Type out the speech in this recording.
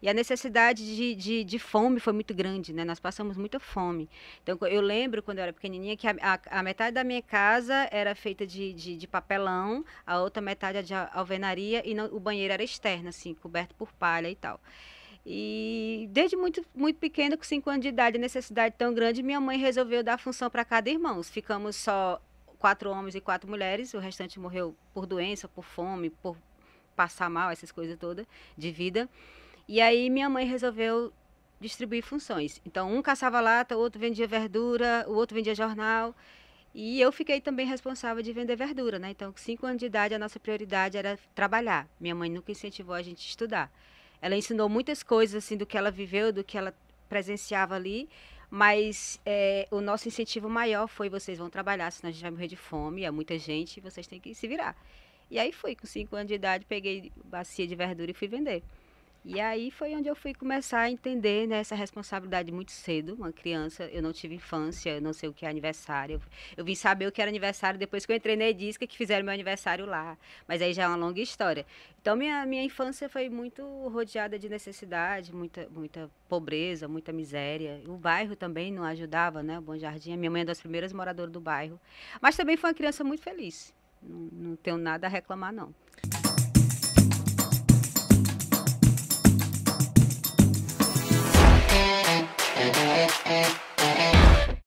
E a necessidade de, de, de, fome foi muito grande, né? Nós passamos muita fome. Então, eu lembro quando eu era pequenininha que a, a, a metade da minha casa era feita de, de, de papelão, a outra metade era é de alvenaria e não, o banheiro era externo, assim, coberto por palha e tal. E desde muito, muito pequena, com 5 anos de idade, a necessidade tão grande, minha mãe resolveu dar função para cada irmão. Ficamos só quatro homens e quatro mulheres, o restante morreu por doença, por fome, por passar mal, essas coisas todas de vida. E aí minha mãe resolveu distribuir funções. Então, um caçava lata, o outro vendia verdura, o outro vendia jornal. E eu fiquei também responsável de vender verdura, né? Então, com cinco anos de idade, a nossa prioridade era trabalhar. Minha mãe nunca incentivou a gente a estudar. Ela ensinou muitas coisas, assim, do que ela viveu, do que ela presenciava ali, mas é, o nosso incentivo maior foi vocês vão trabalhar, senão a gente vai morrer de fome, é muita gente, vocês têm que se virar. E aí foi com cinco anos de idade, peguei bacia de verdura e fui vender. E aí foi onde eu fui começar a entender né, essa responsabilidade muito cedo. Uma criança, eu não tive infância, eu não sei o que é aniversário. Eu vim saber o que era aniversário depois que eu entrei na Edisca, que fizeram meu aniversário lá. Mas aí já é uma longa história. Então, minha, minha infância foi muito rodeada de necessidade, muita, muita pobreza, muita miséria. O bairro também não ajudava, né? O Bom Jardim. Minha mãe é uma das primeiras moradoras do bairro. Mas também foi uma criança muito feliz. Não, não tenho nada a reclamar, não.